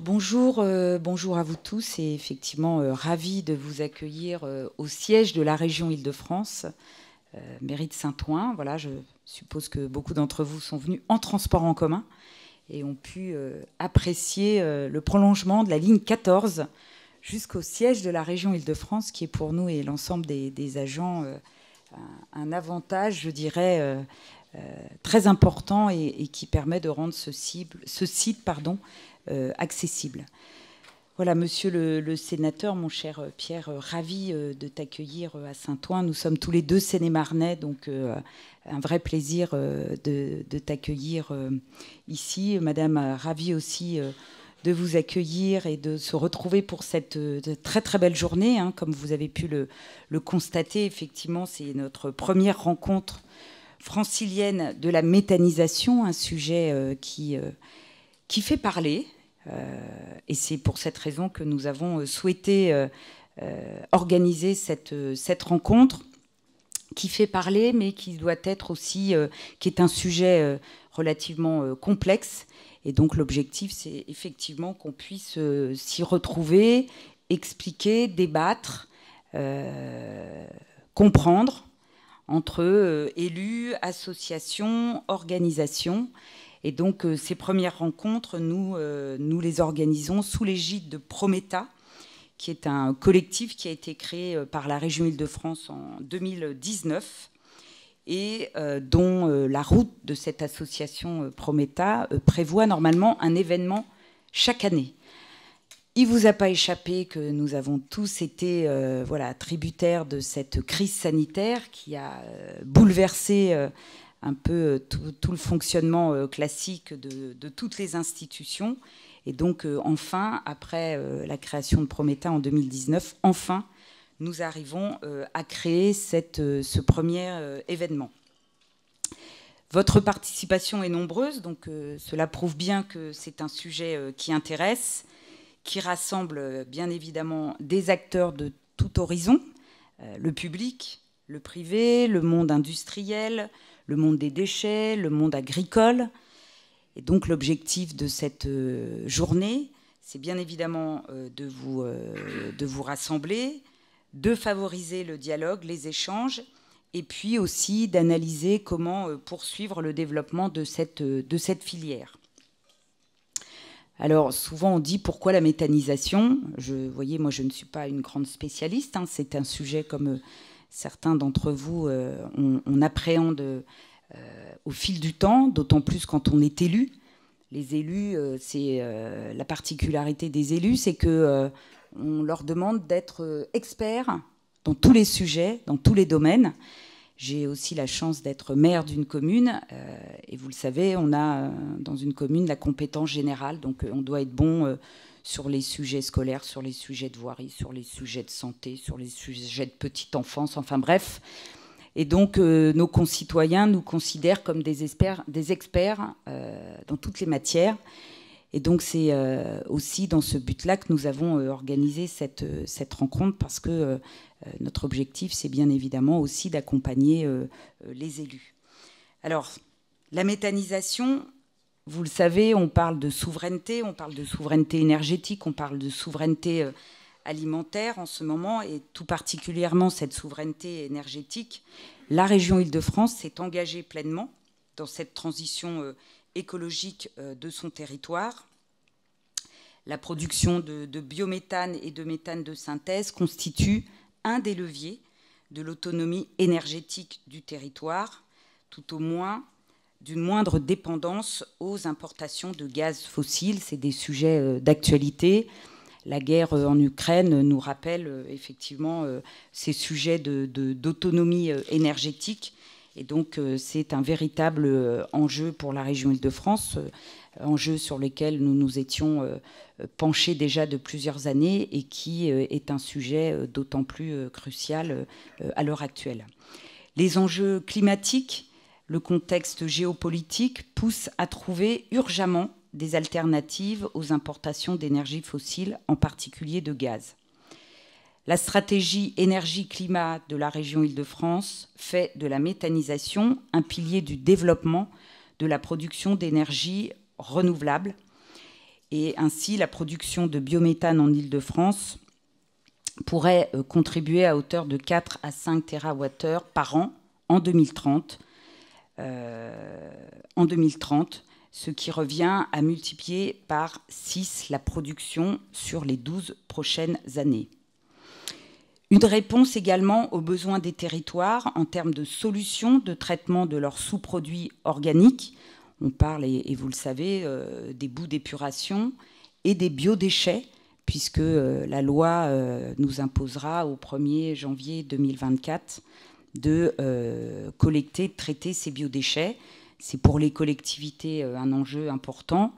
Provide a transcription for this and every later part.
bonjour, euh, bonjour à vous tous et effectivement euh, ravi de vous accueillir euh, au siège de la région Île-de-France, mairie de Saint-Ouen. Voilà, je suppose que beaucoup d'entre vous sont venus en transport en commun et ont pu apprécier le prolongement de la ligne 14 jusqu'au siège de la région Île-de-France, qui est pour nous et l'ensemble des, agents un, avantage, je dirais. très important et, qui permet de rendre ce, ce site pardon, euh, accessible. Voilà, monsieur le, sénateur, mon cher Pierre, euh, ravi euh, de t'accueillir à Saint-Ouen. Nous sommes tous les deux séné marnais donc un vrai plaisir de, t'accueillir ici. Madame, ravi aussi de vous accueillir et de se retrouver pour cette très très belle journée. Hein. comme vous avez pu le, constater, effectivement, c'est notre première rencontre francilienne de la méthanisation, un sujet qui fait parler euh, et c'est pour cette raison que nous avons euh, souhaité euh, organiser cette, rencontre qui fait parler, mais qui doit être aussi, qui est un sujet relativement complexe. Et donc l'objectif, c'est effectivement qu'on puisse s'y retrouver, expliquer, débattre, comprendre entre élus, associations, organisations. Et donc euh, ces premières rencontres, euh, nous, les organisons sous l'égide de Prometa, qui est un collectif qui a été créé euh, par la région Île-de-France en 2019 et dont la route de cette association Prometa prévoit normalement un événement chaque année. Il vous a pas échappé que nous avons tous été voilà, tributaires de cette crise sanitaire qui a bouleversé un peu euh, tout, le fonctionnement euh, classique de, toutes les institutions. Et donc, euh, enfin, après la création de Prometa en 2019, enfin, nous arrivons à créer ce premier événement. Votre participation est nombreuse, donc cela prouve bien que c'est un sujet qui intéresse, qui rassemble bien évidemment des acteurs de tout horizon, le public, le privé, le monde industriel, le monde des déchets, le monde agricole. Et donc l'objectif de cette euh, journée, c'est bien évidemment euh, de vous, euh, de vous rassembler, de favoriser le dialogue, les échanges, et puis aussi d'analyser comment poursuivre le développement de cette, de cette filière. Alors souvent on dit pourquoi la méthanisation. Je voyez, moi je ne suis pas une grande spécialiste. Hein. c'est un sujet comme certains d'entre vous, euh, on, appréhende euh, au fil du temps, d'autant plus quand on est élu. Les élus, euh, c'est la particularité des élus, c'est que on leur demande d'être experts dans tous les sujets, dans tous les domaines. J'ai aussi la chance d'être maire d'une commune. et vous le savez, on a dans une commune la compétence générale. Donc on doit être bon sur les sujets scolaires, sur les sujets de voirie, sur les sujets de santé, sur les sujets de petite enfance, enfin bref. Et donc euh, nos concitoyens nous considèrent comme des, experts, des experts euh, dans toutes les matières. Et donc c'est euh, aussi dans ce but-là que nous avons organisé cette, cette, rencontre parce que notre objectif, c'est bien évidemment aussi d'accompagner les élus. Alors, la méthanisation, vous le savez, on parle de souveraineté, on parle de souveraineté énergétique, on parle de souveraineté euh, alimentaire en ce moment, et tout particulièrement cette souveraineté énergétique. La région Île-de-France s'est engagée pleinement dans cette transition euh, écologique euh, de son territoire. La production de, biométhane et de méthane de synthèse constitue un des leviers de l'autonomie énergétique du territoire, tout au moins d'une moindre dépendance aux importations de gaz fossiles. C'est des sujets euh, d'actualité. La guerre euh, en Ukraine nous rappelle euh, effectivement ces sujets d'autonomie énergétique. Et donc c'est un véritable enjeu pour la région Île-de-France, enjeu sur lequel nous nous étions penchés déjà de plusieurs années et qui est un sujet d'autant plus crucial à l'heure actuelle. Les enjeux climatiques le contexte géopolitique pousse à trouver urgemment des alternatives aux importations d'énergie fossile, en particulier de gaz. La stratégie énergie-climat de la région Île-de-France fait de la méthanisation un pilier du développement de la production d'énergie renouvelable. Et ainsi, la production de biométhane en Île-de-France pourrait euh, contribuer à hauteur de 4 à 5 TWh par an en 2030 euh, en 2030, ce qui revient à multiplier par 6 la production sur les 12 prochaines années. Une réponse également aux besoins des territoires en termes de solutions de traitement de leurs sous-produits organiques. On parle, et, vous le savez, euh, des bouts d'épuration et des biodéchets, puisque euh, la loi nous imposera au 1er janvier 2024 de euh, collecter, traiter ces biodéchets. C'est pour les collectivités euh, un enjeu important,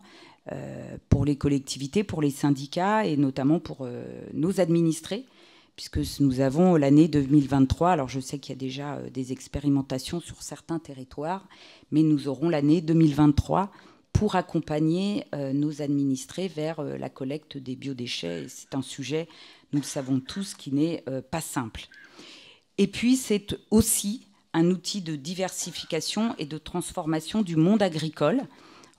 euh, pour les collectivités, pour les syndicats et notamment pour nos administrés, puisque nous avons l'année 2023, alors je sais qu'il y a déjà des expérimentations sur certains territoires, mais nous aurons l'année 2023 pour accompagner nos administrés vers la collecte des biodéchets. C'est un sujet, nous le savons tous, qui n'est pas simple. Et puis, c'est aussi un outil de diversification et de transformation du monde agricole.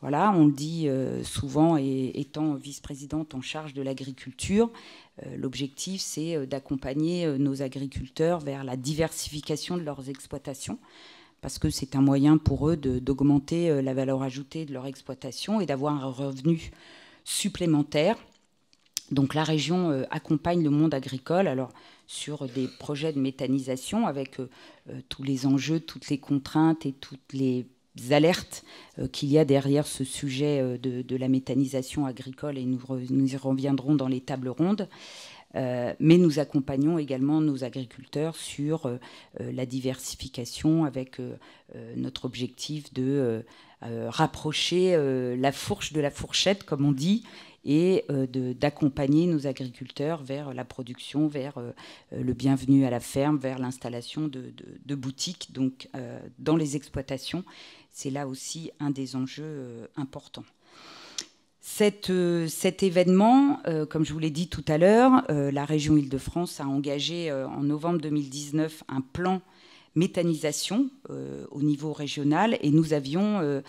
Voilà, on le dit euh, souvent, et étant vice-présidente en charge de l'agriculture, euh, l'objectif c'est euh, d'accompagner nos agriculteurs vers la diversification de leurs exploitations, parce que c'est un moyen pour eux d'augmenter la valeur ajoutée de leur exploitation et d'avoir un revenu supplémentaire. Donc la région accompagne le monde agricole. Alors sur des projets de méthanisation avec euh, euh, tous les enjeux, toutes les contraintes et toutes les alertes euh, qu'il y a derrière ce sujet de, la méthanisation agricole et nous, y reviendrons dans les tables rondes. mais nous accompagnons également nos agriculteurs sur la diversification avec notre objectif de rapprocher la fourche de la fourchette, comme on dit, et euh, d'accompagner nos agriculteurs vers la production, vers euh, le bienvenu à la ferme, vers l'installation de, boutiques donc, euh, dans les exploitations. C'est là aussi un des enjeux importants. cet événement, comme je vous l'ai dit tout à l'heure, la région Île-de-France a engagé en novembre 2019 un plan méthanisation au niveau régional et nous avions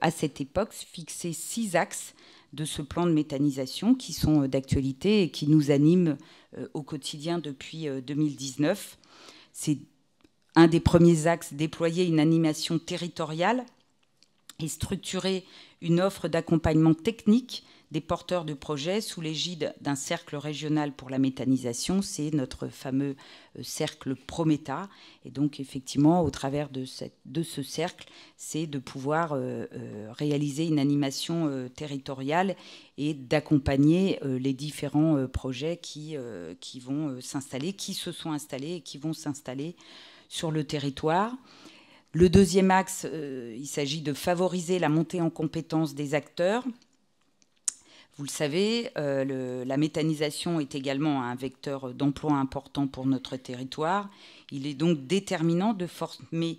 à cette époque fixé six axes de ce plan de méthanisation qui sont euh, d'actualité et qui nous animent euh, au quotidien depuis 2019. Euh, C'est un des premiers axes, déployer une animation territoriale et structurer une offre d'accompagnement technique des porteurs de projets sous l'égide d'un cercle régional pour la méthanisation. C'est notre fameux euh, cercle Prometa. Et donc, effectivement, au travers de, ce cercle, c'est de pouvoir euh, euh, réaliser une animation territoriale et d'accompagner les différents projets qui, qui vont s'installer, qui se sont installés et qui vont s'installer sur le territoire. Le deuxième axe, il s'agit de favoriser la montée en compétence des acteurs vous le savez, euh, la méthanisation est également un vecteur d'emploi important pour notre territoire. Il est donc déterminant de former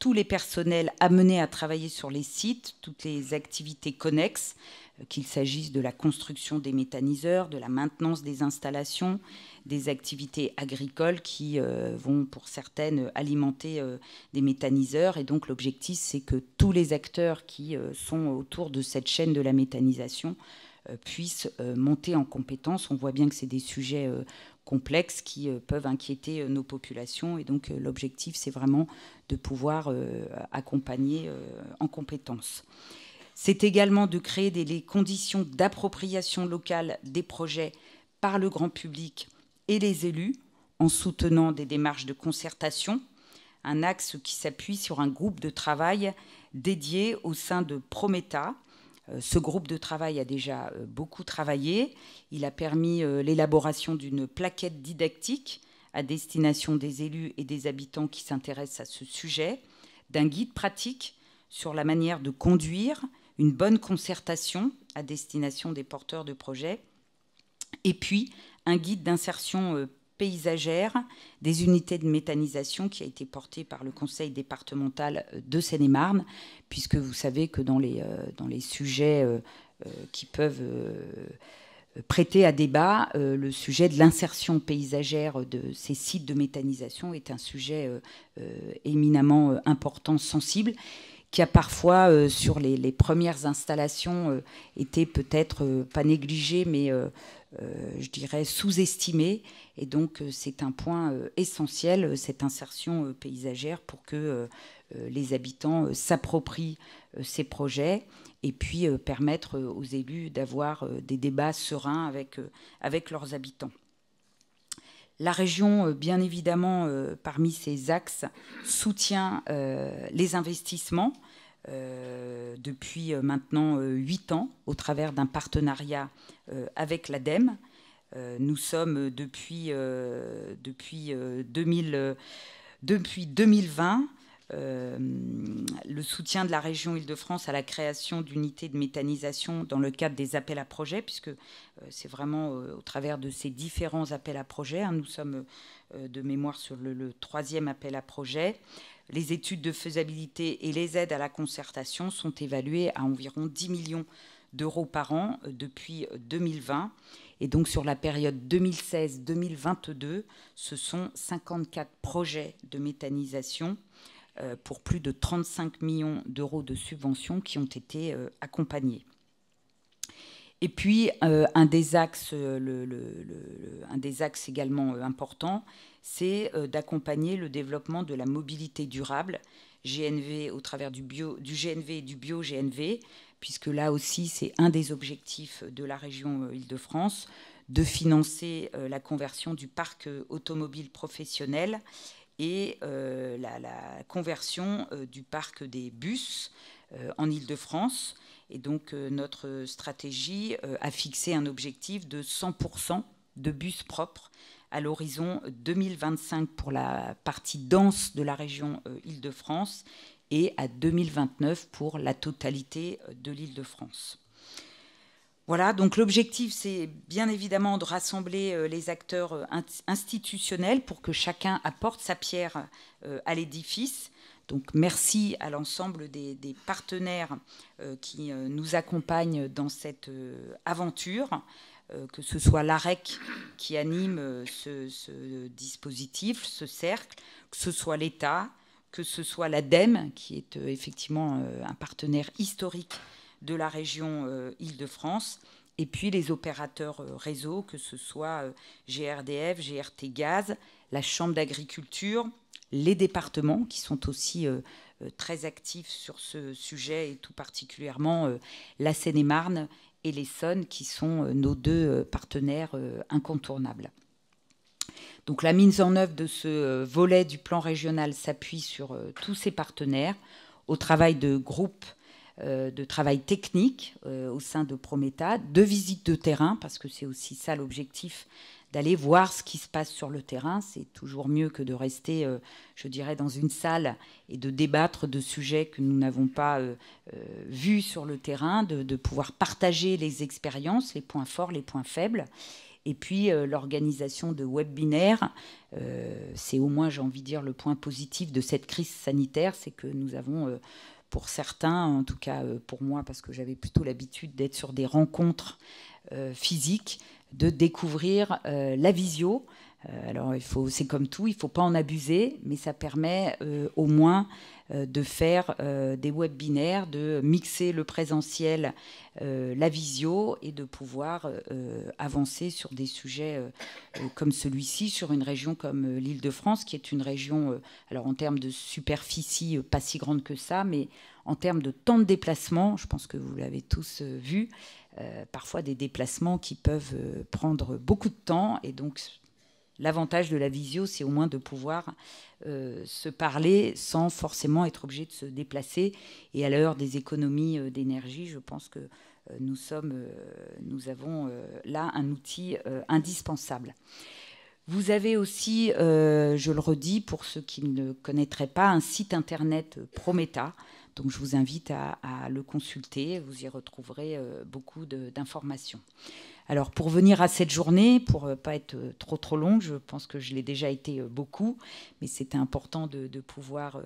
tous les personnels amenés à travailler sur les sites, toutes les activités connexes, euh, qu'il s'agisse de la construction des méthaniseurs, de la maintenance des installations, des activités agricoles qui euh, vont pour certaines alimenter des méthaniseurs. Et donc l'objectif, c'est que tous les acteurs qui sont autour de cette chaîne de la méthanisation euh, puissent euh, monter en compétences. On voit bien que c'est des sujets euh, complexes qui peuvent inquiéter nos populations et donc l'objectif c'est vraiment de pouvoir accompagner en compétence. C'est également de créer les conditions d'appropriation locale des projets par le grand public et les élus en soutenant des démarches de concertation, un axe qui s'appuie sur un groupe de travail dédié au sein de Prometa, euh, ce groupe de travail a déjà euh, beaucoup travaillé. Il a permis euh, l'élaboration d'une plaquette didactique à destination des élus et des habitants qui s'intéressent à ce sujet, d'un guide pratique sur la manière de conduire, une bonne concertation à destination des porteurs de projets, et puis un guide d'insertion paysagères des unités de méthanisation qui a été portée par le conseil départemental euh, de Seine-et-Marne, puisque vous savez que dans les, euh, dans les sujets euh, qui peuvent prêter à débat, le sujet de l'insertion paysagère de ces sites de méthanisation est un sujet éminemment important, sensible qui a parfois, sur les, premières installations, été peut-être pas négligé, mais euh, je dirais, sous-estimée. Et donc, euh, c'est un point euh, essentiel, cette insertion paysagère, pour que les habitants s'approprient ces projets et puis permettre aux élus d'avoir des débats sereins avec, avec leurs habitants. La région, bien évidemment, parmi ses axes, soutient les investissements euh, depuis euh, maintenant euh, huit ans au travers d'un partenariat avec l'ADEME. nous sommes depuis, depuis, 2020 le soutien de la région Île-de-France à la création d'unités de méthanisation dans le cadre des appels à projets, puisque c'est vraiment au travers de ces différents appels à projets. Hein, nous sommes de mémoire sur le troisième appel à projet. Les études de faisabilité et les aides à la concertation sont évaluées à environ 10 millions d'euros par an euh, depuis 2020. Euh, et donc sur la période 2016-2022, ce sont 54 projets de méthanisation euh, pour plus de 35 millions d'euros de subventions qui ont été accompagnés. Et puis, euh, euh, un, des axes, également euh, importants, c'est d'accompagner le développement de la mobilité durable, GNV au travers du, GNV et du bio-GNV, puisque là aussi, c'est un des objectifs de la région Île-de-France, de financer la conversion du parc automobile professionnel et la, la, conversion du parc des bus en Île-de-France et donc euh, notre stratégie euh, a fixé un objectif de 100% de bus propres à l'horizon 2025 pour la partie dense de la région euh, Île-de-France et à 2029 pour la totalité de l'Île-de-France. Voilà, donc l'objectif, c'est bien évidemment de rassembler les acteurs institutionnels pour que chacun apporte sa pierre à l'édifice donc merci à l'ensemble des, partenaires euh, qui euh, nous accompagnent dans cette euh, aventure, que ce soit l'AREC qui anime ce, dispositif, ce cercle, que ce soit l'État, que ce soit l'ADEME, qui est effectivement un partenaire historique de la région Île-de-France, et puis les opérateurs réseau, que ce soit GRDF, GRT Gaz, la Chambre d'agriculture, les départements qui sont aussi euh, euh, très actifs sur ce sujet et tout particulièrement euh, la Seine-et-Marne et l'Essonne qui sont nos deux partenaires incontournables. Donc la mise en œuvre de ce volet du plan régional s'appuie sur tous ces partenaires au travail de groupes euh, de travail technique euh, au sein de Prometa, de visites de terrain, parce que c'est aussi ça l'objectif d'aller voir ce qui se passe sur le terrain. C'est toujours mieux que de rester, euh, je dirais, dans une salle et de débattre de sujets que nous n'avons pas vus sur le terrain, de, de, pouvoir partager les expériences, les points forts, les points faibles. Et puis l'organisation de webinaires, c'est au moins, j'ai envie de dire, le point positif de cette crise sanitaire, c'est que nous avons pour certains, en tout cas euh, pour moi, parce que j'avais plutôt l'habitude d'être sur des rencontres euh, physiques, de découvrir euh, la visio, euh, alors, il faut, c'est comme tout, il ne faut pas en abuser, mais ça permet euh, au moins euh, de faire des webinaires, de mixer le présentiel, la visio, et de pouvoir avancer sur des sujets comme celui-ci, sur une région comme l'Île-de-France, qui est une région, alors en termes de superficie, pas si grande que ça, mais en termes de temps de déplacement, je pense que vous l'avez tous vu, parfois des déplacements qui peuvent prendre beaucoup de temps, et donc L'avantage de la visio, c'est au moins de pouvoir euh, se parler sans forcément être obligé de se déplacer. Et à l'heure des économies euh, d'énergie, je pense que euh, nous, sommes, nous avons là un outil indispensable. Vous avez aussi, je le redis pour ceux qui ne connaîtraient pas, un site internet Prometa. Donc je vous invite à le consulter. Vous y retrouverez beaucoup d'informations. Alors pour venir à cette journée, pour ne euh, pas être euh, trop trop longue, je pense que je l'ai déjà été euh, beaucoup, mais c'était important de, pouvoir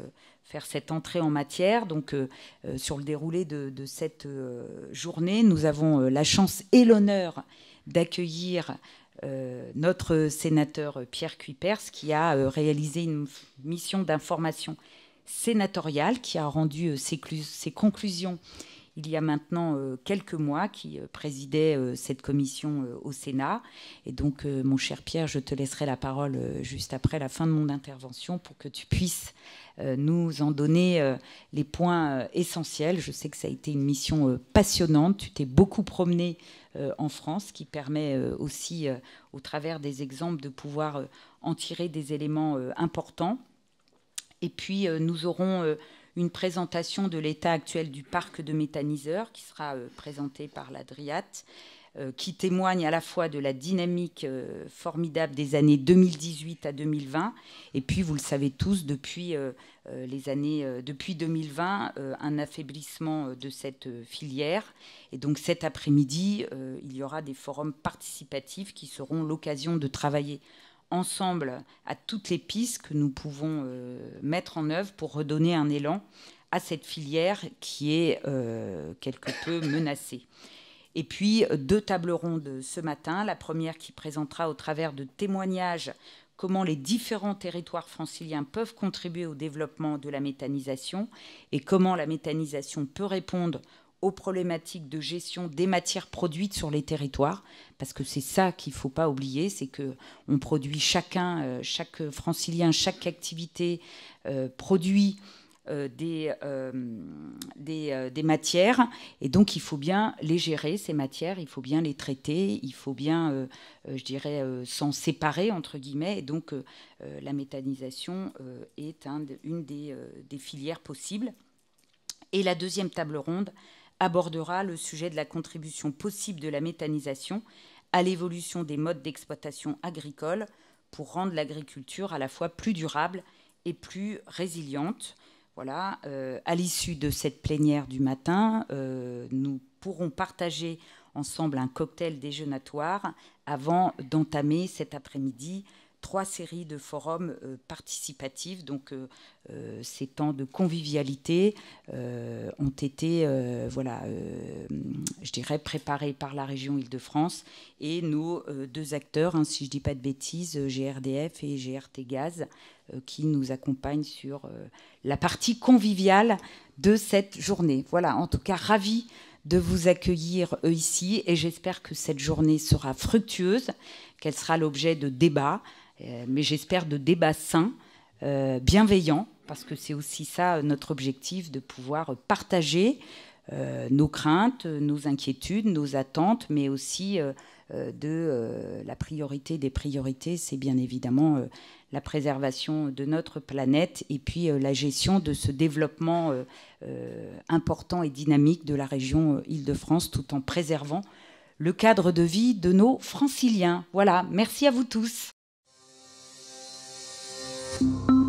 faire cette entrée en matière. Donc sur le déroulé de, cette journée, nous avons la chance et l'honneur d'accueillir notre sénateur Pierre Cuypers, qui a réalisé une mission d'information sénatoriale qui a rendu ses conclusions il y a maintenant euh, quelques mois, qui euh, présidait euh, cette commission au Sénat. Et donc, mon cher Pierre, je te laisserai la parole juste après la fin de mon intervention pour que tu puisses nous en donner les points essentiels. Je sais que ça a été une mission passionnante. Tu t'es beaucoup promené en France, qui permet aussi, au travers des exemples, de pouvoir en tirer des éléments importants. Et puis, nous aurons une présentation de l'état actuel du parc de méthaniseurs qui sera euh, présentée par l'Adriat, euh, qui témoigne à la fois de la dynamique euh, formidable des années 2018 à 2020, et puis, vous le savez tous, depuis, les années, depuis 2020, un affaiblissement de cette filière. Et donc cet après-midi, il y aura des forums participatifs qui seront l'occasion de travailler ensemble à toutes les pistes que nous pouvons euh, mettre en œuvre pour redonner un élan à cette filière qui est euh, quelque peu menacée. Et puis euh, deux tables rondes ce matin. La première qui présentera au travers de témoignages comment les différents territoires franciliens peuvent contribuer au développement de la méthanisation et comment la méthanisation peut répondre aux problématiques de gestion des matières produites sur les territoires, parce que c'est ça qu'il ne faut pas oublier, c'est que on produit chacun, euh, chaque francilien, chaque activité euh, produit euh, des, des, matières. Et donc, il faut bien les gérer, ces matières, il faut bien les traiter, il faut bien, je dirais, s'en séparer, entre guillemets. Et donc, la méthanisation est une des, filières possibles. Et la deuxième table ronde abordera le sujet de la contribution possible de la méthanisation à l'évolution des modes d'exploitation agricole pour rendre l'agriculture à la fois plus durable et plus résiliente. Voilà, euh, à l'issue de cette plénière du matin, euh, nous pourrons partager ensemble un cocktail déjeunatoire avant d'entamer cet après-midi trois séries de forums euh, participatifs. Donc, euh, euh, ces temps de convivialité ont été, voilà, je dirais, préparés par la région Île-de-France et nos deux acteurs, hein, si je ne dis pas de bêtises, GRDF et GRT Gaz, qui nous accompagnent sur la partie conviviale de cette journée. Voilà, en tout cas, ravi de vous accueillir ici et j'espère que cette journée sera fructueuse, qu'elle sera l'objet de débats euh, mais j'espère de débats sains, euh, bienveillants, parce que c'est aussi ça euh, notre objectif, de pouvoir partager nos craintes, nos inquiétudes, nos attentes, mais aussi de la priorité des priorités, c'est bien évidemment la préservation de notre planète et puis la gestion de ce développement important et dynamique de la région Île-de-France tout en préservant le cadre de vie de nos franciliens. Voilà, merci à vous tous. Thank you.